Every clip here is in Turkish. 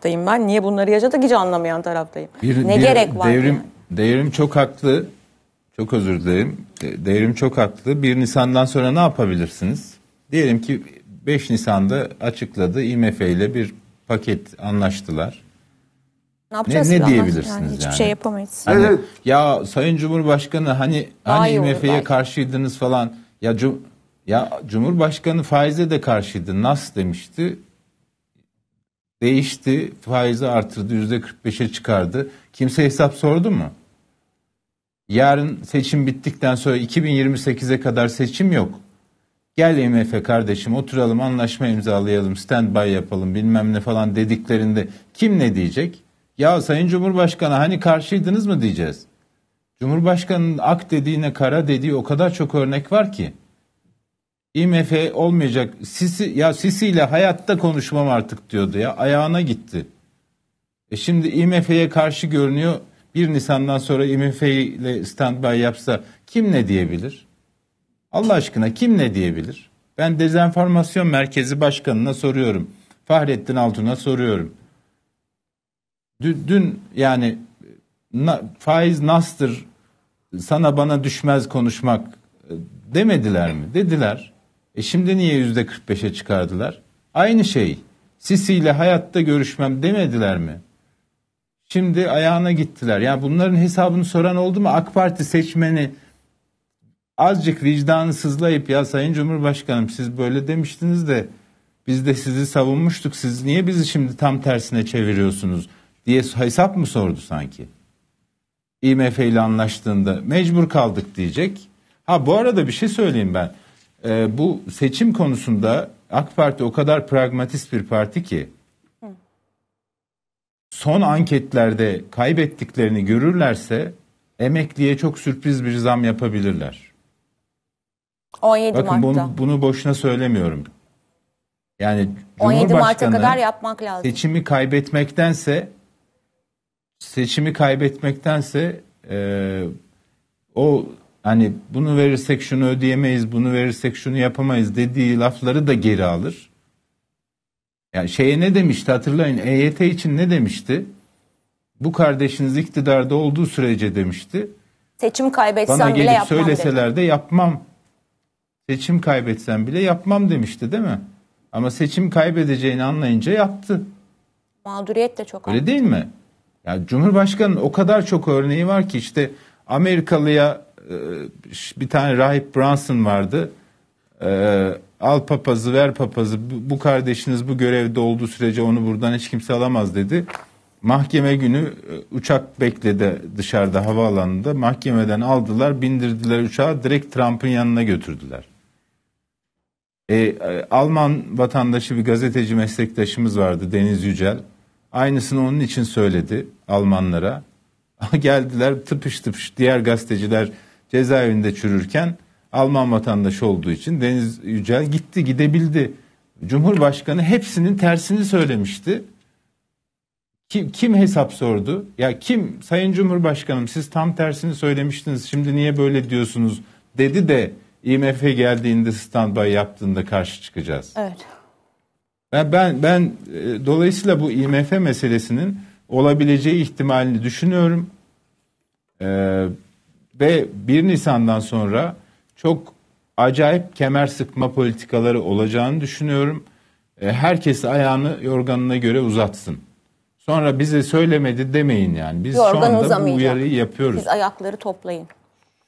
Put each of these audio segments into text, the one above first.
taraftayım ben. Niye bunları yaşadık hiç anlamayan taraftayım. Bir, ne bir gerek var? Devrim, yani? devrim çok haklı. Çok özür dilerim. Devrim çok haklı. 1 Nisan'dan sonra ne yapabilirsiniz? Diyelim ki 5 Nisan'da açıkladı IMF ile bir paket anlaştılar. Ne yapacağız? Ne, diyebilirsiniz yani? Hiçbir yani. şey yapamayız. Hani, evet. Ya Sayın Cumhurbaşkanı hani Daha hani IMF'ye karşıydınız falan. Ya cum ya Cumhurbaşkanı faize de karşıydı. Nasıl demişti değişti, faizi artırdı, yüzde 45'e çıkardı. Kimse hesap sordu mu? Yarın seçim bittikten sonra 2028'e kadar seçim yok. Gel IMF kardeşim oturalım anlaşma imzalayalım standby yapalım bilmem ne falan dediklerinde kim ne diyecek? Ya Sayın Cumhurbaşkanı hani karşıydınız mı diyeceğiz. Cumhurbaşkanının ak dediğine kara dediği o kadar çok örnek var ki. IMF olmayacak. Sisi ya Sisi ile hayatta konuşmam artık diyordu ya. Ayağına gitti. E şimdi IMF'ye karşı görünüyor. 1 Nisan'dan sonra IMF ile standby yapsa kim ne diyebilir? Allah aşkına kim ne diyebilir? Ben dezenformasyon merkezi başkanına soruyorum. Fahrettin Altun'a soruyorum. Dün, dün yani na, faiz nastır sana bana düşmez konuşmak e, demediler mi? Dediler. E şimdi niye yüzde 45'e çıkardılar? Aynı şey. Sisi ile hayatta görüşmem demediler mi? Şimdi ayağına gittiler. Yani bunların hesabını soran oldu mu? AK Parti seçmeni azıcık vicdanı sızlayıp ya Sayın Cumhurbaşkanım siz böyle demiştiniz de biz de sizi savunmuştuk. Siz niye bizi şimdi tam tersine çeviriyorsunuz diye hesap mı sordu sanki? IMF ile anlaştığında mecbur kaldık diyecek. Ha bu arada bir şey söyleyeyim ben e, bu seçim konusunda AK Parti o kadar pragmatist bir parti ki son anketlerde kaybettiklerini görürlerse emekliye çok sürpriz bir zam yapabilirler. 17 Bakın Mart'ta. bunu, bunu boşuna söylemiyorum. Yani 17 Mart'a kadar yapmak lazım. Seçimi kaybetmektense seçimi kaybetmektense e, o hani bunu verirsek şunu ödeyemeyiz, bunu verirsek şunu yapamayız dediği lafları da geri alır. Yani şeye ne demişti hatırlayın EYT için ne demişti? Bu kardeşiniz iktidarda olduğu sürece demişti. Seçim kaybetsem Bana gelip bile yapmam söyleseler dedi. de yapmam. Seçim kaybetsem bile yapmam demişti değil mi? Ama seçim kaybedeceğini anlayınca yaptı. Mağduriyet de çok. Öyle anladım. değil mi? Ya Cumhurbaşkanı'nın o kadar çok örneği var ki işte Amerikalıya bir tane rahip Branson vardı. Ee, al papazı ver papazı bu kardeşiniz bu görevde olduğu sürece onu buradan hiç kimse alamaz dedi. Mahkeme günü e, uçak bekledi dışarıda havaalanında. Mahkemeden aldılar bindirdiler uçağı direkt Trump'ın yanına götürdüler. E, e, Alman vatandaşı bir gazeteci meslektaşımız vardı Deniz Yücel. Aynısını onun için söyledi Almanlara. Geldiler tıpış tıpış diğer gazeteciler cezaevinde çürürken Alman vatandaşı olduğu için Deniz Yücel gitti gidebildi. Cumhurbaşkanı hepsinin tersini söylemişti. Kim, kim hesap sordu? Ya kim Sayın Cumhurbaşkanım siz tam tersini söylemiştiniz şimdi niye böyle diyorsunuz dedi de IMF geldiğinde standby yaptığında karşı çıkacağız. Evet. Ben ben ben e, dolayısıyla bu IMF meselesinin olabileceği ihtimalini düşünüyorum. Eee ve 1 Nisan'dan sonra çok acayip kemer sıkma politikaları olacağını düşünüyorum. E, herkes ayağını yorganına göre uzatsın. Sonra bize söylemedi demeyin yani. Biz şu anda bu uyarıyı yapıyoruz. Siz ayakları toplayın.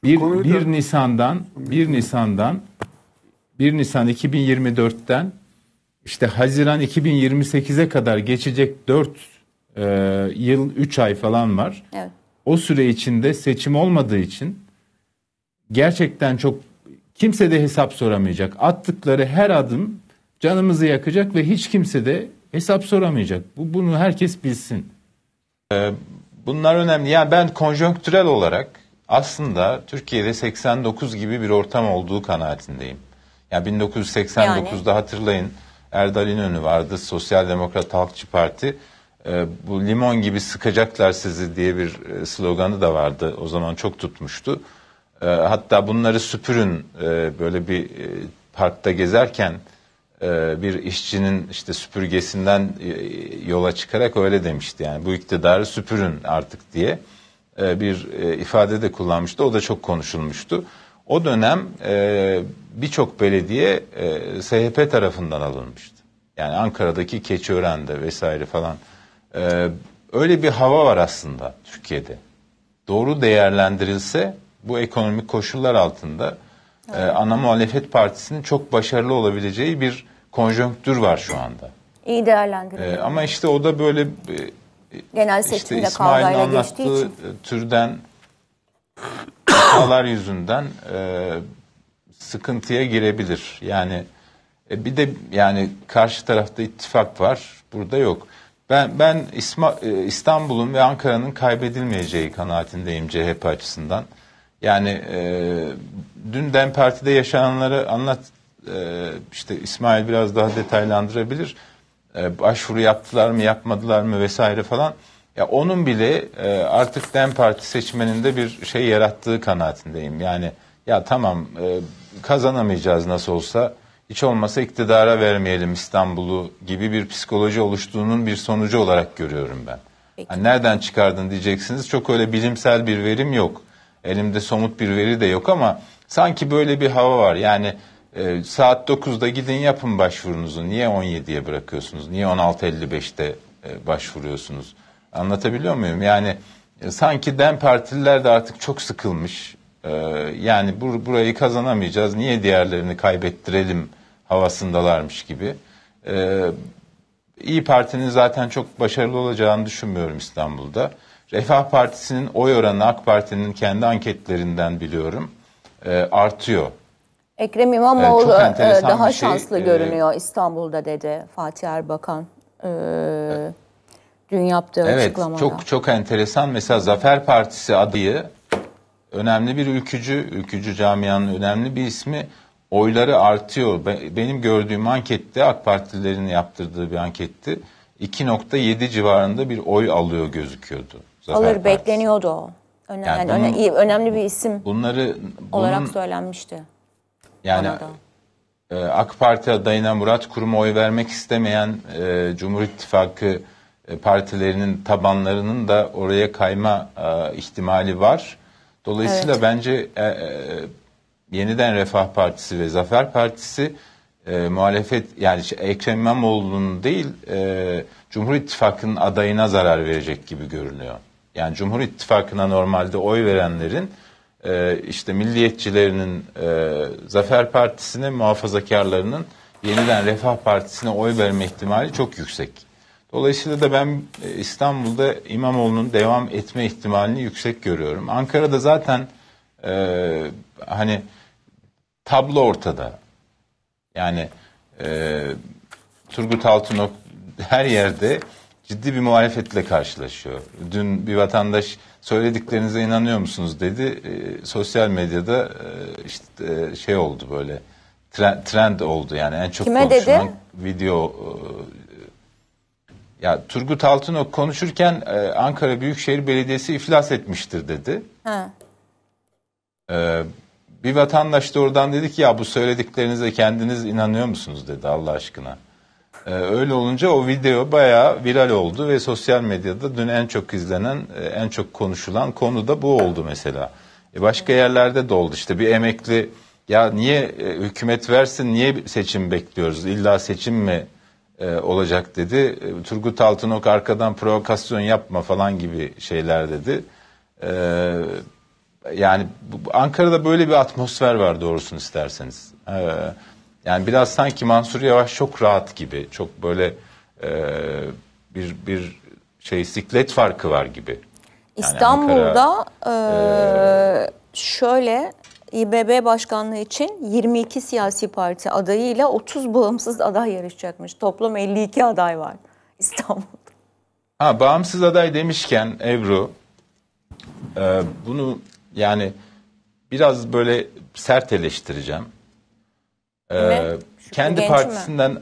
1, 1 Nisan'dan 1 Nisan'dan 1 Nisan 2024'ten işte Haziran 2028'e kadar geçecek 4 e, yıl 3 ay falan var. Evet o süre içinde seçim olmadığı için gerçekten çok kimse de hesap soramayacak. Attıkları her adım canımızı yakacak ve hiç kimse de hesap soramayacak. Bu bunu herkes bilsin. Ee, bunlar önemli. Yani ben konjonktürel olarak aslında Türkiye'de 89 gibi bir ortam olduğu kanaatindeyim. Yani 1989'da yani. hatırlayın Erdal İnönü vardı. Sosyal Demokrat Halkçı Parti e, bu limon gibi sıkacaklar sizi diye bir e, sloganı da vardı. O zaman çok tutmuştu. E, hatta bunları süpürün böyle bir parkta gezerken bir işçinin işte süpürgesinden yola çıkarak öyle demişti. Yani bu iktidarı süpürün artık diye bir ifade de kullanmıştı. O da çok konuşulmuştu. O dönem birçok belediye e, SHP tarafından alınmıştı. Yani Ankara'daki Keçiören'de vesaire falan ee, öyle bir hava var aslında Türkiye'de. Doğru değerlendirilse bu ekonomik koşullar altında e, evet. e, ana muhalefet partisinin çok başarılı olabileceği bir konjonktür var şu anda. İyi değerlendiriliyor. Ee, ama işte o da böyle e, genel seçimde işte İsmail'in anlattığı için. türden hatalar yüzünden e, sıkıntıya girebilir. Yani e, bir de yani karşı tarafta ittifak var, burada yok. Ben ben e, İstanbul'un ve Ankara'nın kaybedilmeyeceği kanaatindeyim CHP açısından. Yani e, dün DEM Parti'de yaşananları anlat e, işte İsmail biraz daha detaylandırabilir. E, başvuru yaptılar mı yapmadılar mı vesaire falan. Ya onun bile e, artık DEM Parti seçmeninde bir şey yarattığı kanaatindeyim. Yani ya tamam e, kazanamayacağız nasıl olsa hiç olmasa iktidara vermeyelim İstanbul'u gibi bir psikoloji oluştuğunun bir sonucu olarak görüyorum ben. Peki. Hani nereden çıkardın diyeceksiniz. Çok öyle bilimsel bir verim yok. Elimde somut bir veri de yok ama sanki böyle bir hava var. Yani e, saat 9'da gidin yapın başvurunuzu. Niye 17'ye bırakıyorsunuz? Niye 16.55'te e, başvuruyorsunuz? Anlatabiliyor muyum? Yani e, sanki DEM partililer de artık çok sıkılmış. E, yani bur burayı kazanamayacağız. Niye diğerlerini kaybettirelim? havasındalarmış gibi. E, İyi Parti'nin zaten çok başarılı olacağını düşünmüyorum İstanbul'da. Refah Partisi'nin oy oranı AK Parti'nin kendi anketlerinden biliyorum e, artıyor. Ekrem İmamoğlu e, daha şey. şanslı şey, görünüyor İstanbul'da dedi Fatih Erbakan. e dün yaptığı evet, açıklamada. çok çok enteresan. Mesela Zafer Partisi adayı önemli bir ülkücü, ülkücü camianın önemli bir ismi oyları artıyor. Benim gördüğüm ankette AK Partililerin yaptırdığı bir anketti. 2.7 civarında bir oy alıyor gözüküyordu. Zafer Alır Partisi. bekleniyordu o. Önemli, yani bunun, yani önemli, bir isim bunları, olarak bunun, söylenmişti. Yani e, AK Parti adayına Murat Kurum'a oy vermek istemeyen e, Cumhur İttifakı e, partilerinin tabanlarının da oraya kayma e, ihtimali var. Dolayısıyla evet. bence e, e, yeniden Refah Partisi ve Zafer Partisi e, muhalefet yani şey, Ekrem İmamoğlu'nun değil e, Cumhur İttifakı'nın adayına zarar verecek gibi görünüyor. Yani Cumhur İttifakı'na normalde oy verenlerin e, işte milliyetçilerinin e, Zafer Partisi'ne muhafazakarlarının yeniden Refah Partisi'ne oy verme ihtimali çok yüksek. Dolayısıyla da ben e, İstanbul'da İmamoğlu'nun devam etme ihtimalini yüksek görüyorum. Ankara'da zaten e, hani tablo ortada. Yani e, Turgut Altınok her yerde ciddi bir muhalefetle karşılaşıyor. Dün bir vatandaş söylediklerinize inanıyor musunuz dedi. E, sosyal medyada e, işte e, şey oldu böyle trend, trend oldu yani en çok Kime konuşulan dedi? video e, ya Turgut Altınok konuşurken e, Ankara Büyükşehir Belediyesi iflas etmiştir dedi. Ha. E, bir vatandaş da oradan dedi ki ya bu söylediklerinize kendiniz inanıyor musunuz dedi Allah aşkına. Ee, öyle olunca o video bayağı viral oldu ve sosyal medyada dün en çok izlenen, e, en çok konuşulan konu da bu oldu mesela. E başka yerlerde de oldu işte bir emekli ya niye e, hükümet versin niye seçim bekliyoruz illa seçim mi e, olacak dedi. E, Turgut Altınok arkadan provokasyon yapma falan gibi şeyler dedi. Eee yani Ankara'da böyle bir atmosfer var doğrusunu isterseniz. Ee, yani biraz sanki Mansur Yavaş çok rahat gibi, çok böyle e, bir bir şey siklet farkı var gibi. Yani İstanbul'da Ankara, e, e şöyle İBB başkanlığı için 22 siyasi parti adayıyla 30 bağımsız aday yarışacakmış. Toplam 52 aday var İstanbul'da. Ha bağımsız aday demişken Ebru e, bunu yani biraz böyle sert eleştireceğim. Ee, kendi partisinden mi?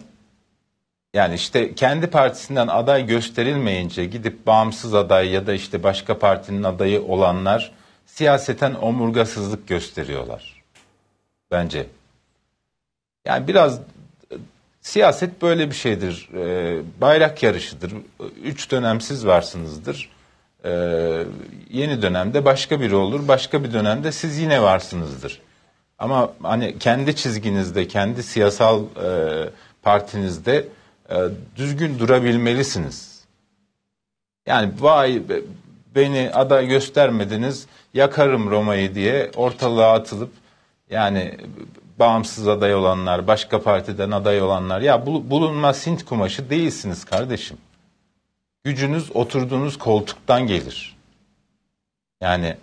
yani işte kendi partisinden aday gösterilmeyince gidip bağımsız aday ya da işte başka partinin adayı olanlar siyaseten omurgasızlık gösteriyorlar. Bence. Yani biraz siyaset böyle bir şeydir. Ee, bayrak yarışıdır. Üç dönem siz varsınızdır e, yeni dönemde başka biri olur, başka bir dönemde siz yine varsınızdır. Ama hani kendi çizginizde, kendi siyasal e, partinizde e, düzgün durabilmelisiniz. Yani vay beni aday göstermediniz, yakarım Roma'yı diye ortalığa atılıp yani bağımsız aday olanlar, başka partiden aday olanlar ya bulunmaz Hint kumaşı değilsiniz kardeşim gücünüz oturduğunuz koltuktan gelir. Yani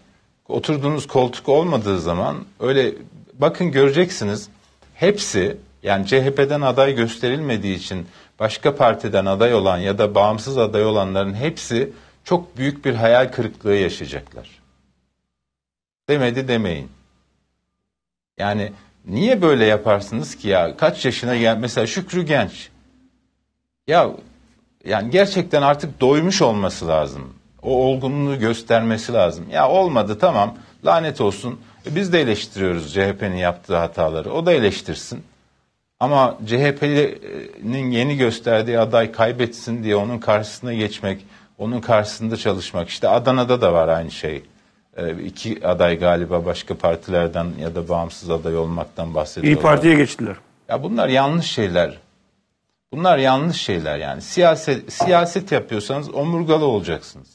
oturduğunuz koltuk olmadığı zaman öyle bakın göreceksiniz hepsi yani CHP'den aday gösterilmediği için başka partiden aday olan ya da bağımsız aday olanların hepsi çok büyük bir hayal kırıklığı yaşayacaklar. Demedi demeyin. Yani niye böyle yaparsınız ki ya? Kaç yaşına gel mesela Şükrü Genç. Ya yani gerçekten artık doymuş olması lazım. O olgunluğu göstermesi lazım. Ya olmadı tamam lanet olsun. E biz de eleştiriyoruz CHP'nin yaptığı hataları. O da eleştirsin. Ama CHP'nin yeni gösterdiği aday kaybetsin diye onun karşısına geçmek, onun karşısında çalışmak. İşte Adana'da da var aynı şey. E, iki aday galiba başka partilerden ya da bağımsız aday olmaktan bahsediyorlar. İyi Parti'ye geçtiler. Ya bunlar yanlış şeyler. Bunlar yanlış şeyler yani. Siyaset, siyaset yapıyorsanız omurgalı olacaksınız.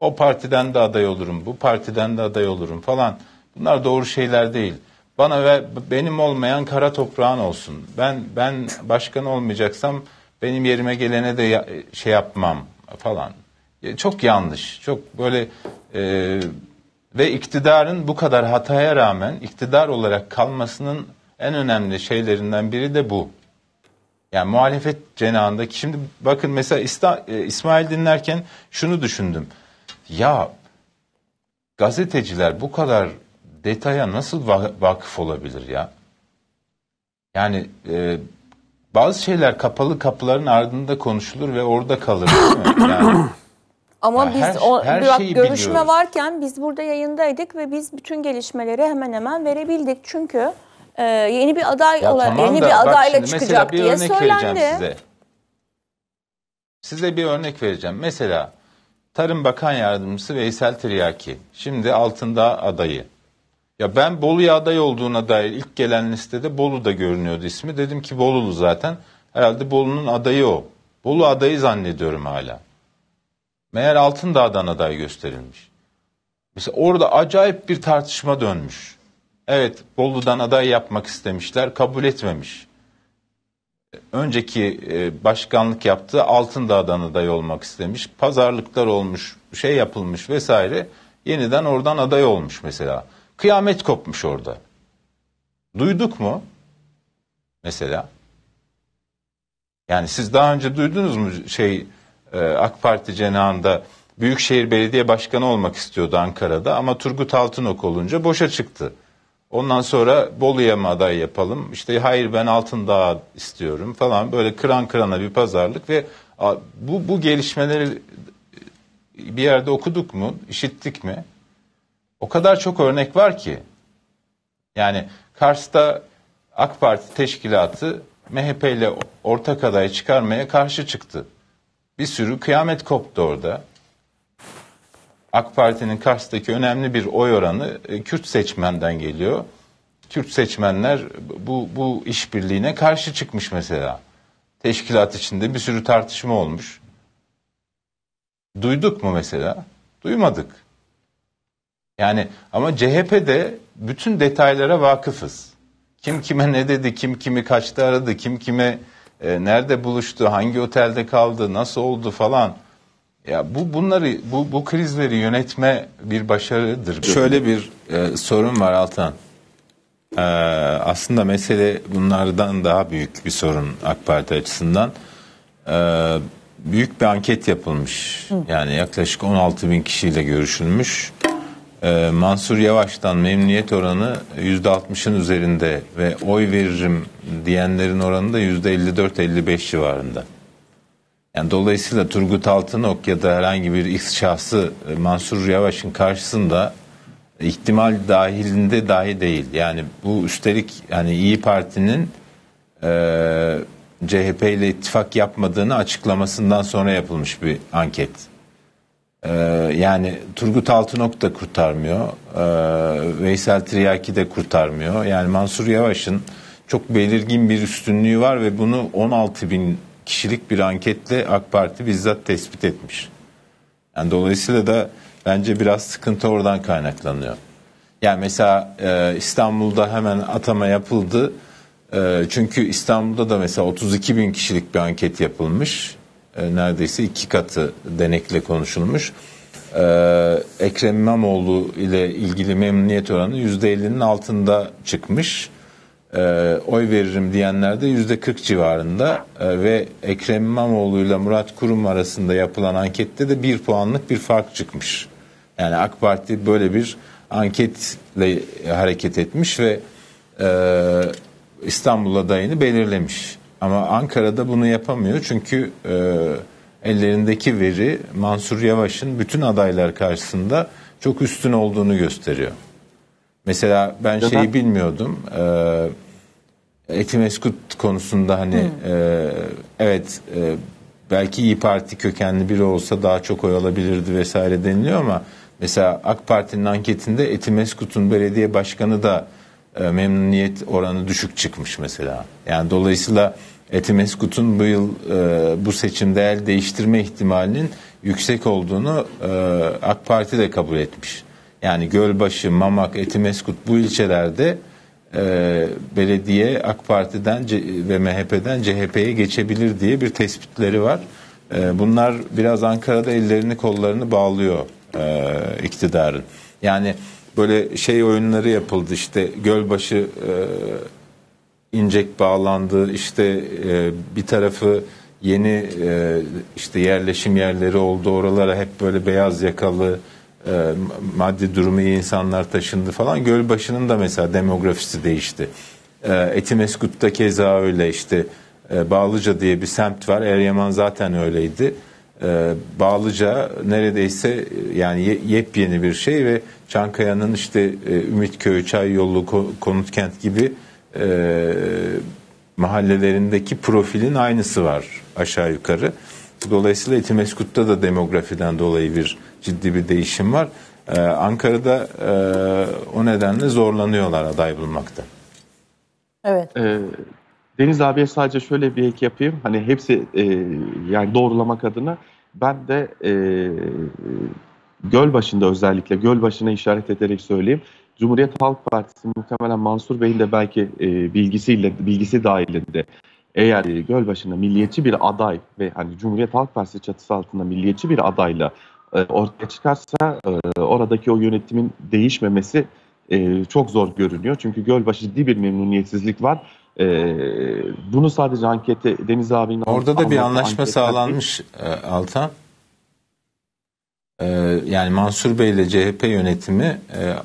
O partiden de aday olurum, bu partiden de aday olurum falan. Bunlar doğru şeyler değil. Bana ve benim olmayan kara toprağın olsun. Ben ben başkan olmayacaksam benim yerime gelene de ya, şey yapmam falan. E, çok yanlış. Çok böyle e, ve iktidarın bu kadar hataya rağmen iktidar olarak kalmasının en önemli şeylerinden biri de bu. Yani muhalefet cenahındaki şimdi bakın mesela İsta, e, İsmail dinlerken şunu düşündüm. Ya gazeteciler bu kadar detaya nasıl vakıf olabilir ya? Yani e, bazı şeyler kapalı kapıların ardında konuşulur ve orada kalır değil mi? Yani, Ama yani biz her, o her bak, görüşme biliyoruz. varken biz burada yayındaydık ve biz bütün gelişmeleri hemen hemen verebildik. Çünkü e, yeni bir aday ya olarak tamam yeni da, bir adayla çıkacak bir diye örnek söylendi. Vereceğim size. size bir örnek vereceğim. Mesela Tarım Bakan Yardımcısı Veysel Tiryaki. Şimdi altında adayı. Ya ben Bolu'ya aday olduğuna dair ilk gelen listede Bolu da görünüyordu ismi. Dedim ki Bolulu zaten. Herhalde Bolu'nun adayı o. Bolu adayı zannediyorum hala. Meğer Altındağ'dan aday gösterilmiş. Mesela orada acayip bir tartışma dönmüş evet Bolu'dan aday yapmak istemişler kabul etmemiş. Önceki e, başkanlık yaptığı Altındağ'dan aday olmak istemiş. Pazarlıklar olmuş, şey yapılmış vesaire. Yeniden oradan aday olmuş mesela. Kıyamet kopmuş orada. Duyduk mu? Mesela. Yani siz daha önce duydunuz mu şey e, AK Parti cenahında Büyükşehir Belediye Başkanı olmak istiyordu Ankara'da ama Turgut Altınok olunca boşa çıktı. Ondan sonra Bolu'ya mı aday yapalım? İşte hayır ben Altındağ istiyorum falan böyle kıran kırana bir pazarlık ve bu bu gelişmeleri bir yerde okuduk mu, işittik mi? O kadar çok örnek var ki. Yani Kars'ta AK Parti teşkilatı MHP ile ortak aday çıkarmaya karşı çıktı. Bir sürü kıyamet koptu orada. AK Parti'nin Kars'taki önemli bir oy oranı e, Kürt seçmenden geliyor. Kürt seçmenler bu, bu işbirliğine karşı çıkmış mesela. Teşkilat içinde bir sürü tartışma olmuş. Duyduk mu mesela? Duymadık. Yani ama CHP'de bütün detaylara vakıfız. Kim kime ne dedi, kim kimi kaçta aradı, kim kime e, nerede buluştu, hangi otelde kaldı, nasıl oldu falan. Ya bu bunları bu bu krizleri yönetme bir başarıdır. Şöyle bir e, sorun var Altan. Ee, aslında mesele bunlardan daha büyük bir sorun AK Parti açısından. Ee, büyük bir anket yapılmış. Yani yaklaşık 16 bin kişiyle görüşülmüş. Ee, Mansur Yavaş'tan memnuniyet oranı %60'ın üzerinde ve oy veririm diyenlerin oranı da %54-55 civarında. Yani dolayısıyla Turgut Altınok ya da herhangi bir X şahsı e, Mansur Yavaş'ın karşısında ihtimal dahilinde dahi değil. Yani bu üstelik yani İyi Parti'nin e, CHP ile ittifak yapmadığını açıklamasından sonra yapılmış bir anket. E, yani Turgut Altınok da kurtarmıyor. E, Veysel Triyaki de kurtarmıyor. Yani Mansur Yavaş'ın çok belirgin bir üstünlüğü var ve bunu 16 bin kişilik bir anketle AK Parti bizzat tespit etmiş. Yani dolayısıyla da bence biraz sıkıntı oradan kaynaklanıyor. Yani mesela e, İstanbul'da hemen atama yapıldı. E, çünkü İstanbul'da da mesela 32 bin kişilik bir anket yapılmış. E, neredeyse iki katı denekle konuşulmuş. E, Ekrem İmamoğlu ile ilgili memnuniyet oranı %50'nin altında çıkmış e, oy veririm diyenler de yüzde 40 civarında e, ve Ekrem İmamoğlu ile Murat Kurum arasında yapılan ankette de bir puanlık bir fark çıkmış. Yani AK Parti böyle bir anketle hareket etmiş ve e, İstanbul adayını belirlemiş. Ama Ankara'da bunu yapamıyor çünkü e, ellerindeki veri Mansur Yavaş'ın bütün adaylar karşısında çok üstün olduğunu gösteriyor. Mesela ben şeyi bilmiyordum. E, Etimeskut konusunda hani hmm. e, evet e, belki İyi Parti kökenli biri olsa daha çok oy alabilirdi vesaire deniliyor ama mesela AK Parti'nin anketinde Etimeskut'un belediye başkanı da e, memnuniyet oranı düşük çıkmış mesela. Yani dolayısıyla Etimeskut'un bu yıl e, bu seçimde el değiştirme ihtimalinin yüksek olduğunu e, AK Parti de kabul etmiş. Yani Gölbaşı, Mamak, Etimeskut bu ilçelerde e, belediye AK Parti'den ve MHP'den CHP'ye geçebilir diye bir tespitleri var. E, bunlar biraz Ankara'da ellerini kollarını bağlıyor e, iktidarın. Yani böyle şey oyunları yapıldı işte Gölbaşı e, incek bağlandı işte e, bir tarafı yeni e, işte yerleşim yerleri oldu oralara hep böyle beyaz yakalı e, maddi durumu iyi insanlar taşındı falan. Gölbaşı'nın da mesela demografisi değişti. E, Etimeskut'ta keza öyle işte e, Bağlıca diye bir semt var. Eryaman zaten öyleydi. E, Bağlıca neredeyse e, yani yepyeni bir şey ve Çankaya'nın işte e, Ümitköy, Çay Yolu, Konutkent gibi e, mahallelerindeki profilin aynısı var aşağı yukarı. Dolayısıyla Etimeskut'ta da demografiden dolayı bir ciddi bir değişim var. Ee, Ankara'da e, o nedenle zorlanıyorlar aday bulmakta. Evet. Ee, Deniz abiye sadece şöyle bir ek yapayım. Hani hepsi e, yani doğrulamak adına ben de e, göl başında özellikle göl başına işaret ederek söyleyeyim. Cumhuriyet Halk Partisi muhtemelen Mansur Bey'in de belki e, bilgisiyle bilgisi dahilinde eğer e, Gölbaşı'nda milliyetçi bir aday ve hani Cumhuriyet Halk Partisi çatısı altında milliyetçi bir adayla e, ortaya çıkarsa e, oradaki o yönetimin değişmemesi e, çok zor görünüyor. Çünkü Gölbaşı ciddi bir memnuniyetsizlik var. bunu sadece ankete Deniz abinin... Orada da bir anlaşma sağlanmış e, Altan. yani Mansur Bey ile CHP yönetimi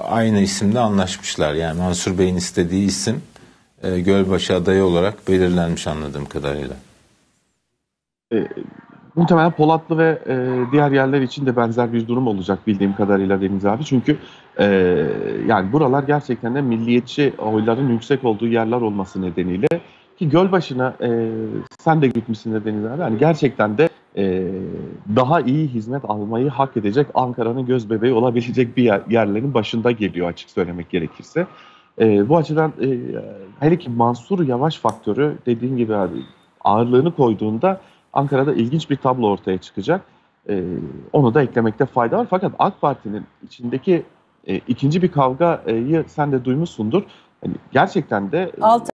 aynı isimde anlaşmışlar. Yani Mansur Bey'in istediği isim e, Gölbaşı adayı olarak belirlenmiş anladığım kadarıyla. E, Muhtemelen Polatlı ve e, diğer yerler için de benzer bir durum olacak bildiğim kadarıyla Deniz abi. Çünkü e, yani buralar gerçekten de milliyetçi oyların yüksek olduğu yerler olması nedeniyle ki Gölbaşı'na e, sen de gitmişsin Deniz abi. Yani gerçekten de e, daha iyi hizmet almayı hak edecek Ankara'nın göz bebeği olabilecek bir yer, yerlerin başında geliyor açık söylemek gerekirse. E, bu açıdan e, hele ki Mansur Yavaş faktörü dediğin gibi abi ağırlığını koyduğunda Ankara'da ilginç bir tablo ortaya çıkacak. E, onu da eklemekte fayda var. Fakat AK Parti'nin içindeki e, ikinci bir kavgayı sen de duymuşsundur. Yani gerçekten de... E, Altı